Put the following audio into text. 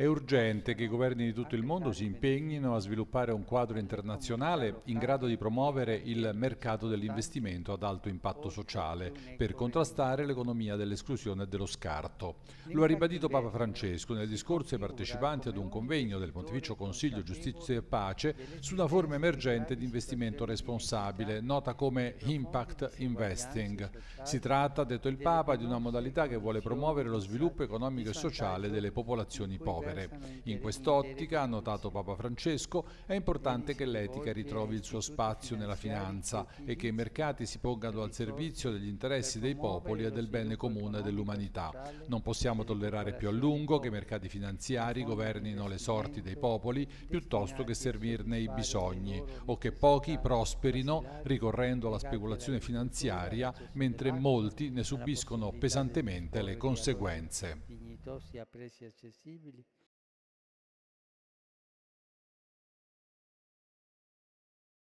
È urgente che i governi di tutto il mondo si impegnino a sviluppare un quadro internazionale in grado di promuovere il mercato dell'investimento ad alto impatto sociale per contrastare l'economia dell'esclusione e dello scarto. Lo ha ribadito Papa Francesco nel discorso ai partecipanti ad un convegno del Pontificio Consiglio Giustizia e Pace su una forma emergente di investimento responsabile, nota come Impact Investing. Si tratta, ha detto il Papa, di una modalità che vuole promuovere lo sviluppo economico e sociale delle popolazioni povere vivere. In quest'ottica, ha notato Papa Francesco, è importante che l'etica ritrovi il suo spazio nella finanza e che i mercati si pongano al servizio degli interessi dei popoli e del bene comune dell'umanità. Non possiamo tollerare più a lungo che i mercati finanziari governino le sorti dei popoli piuttosto che servirne i bisogni o che pochi prosperino ricorrendo alla speculazione finanziaria mentre molti ne subiscono pesantemente le conseguenze.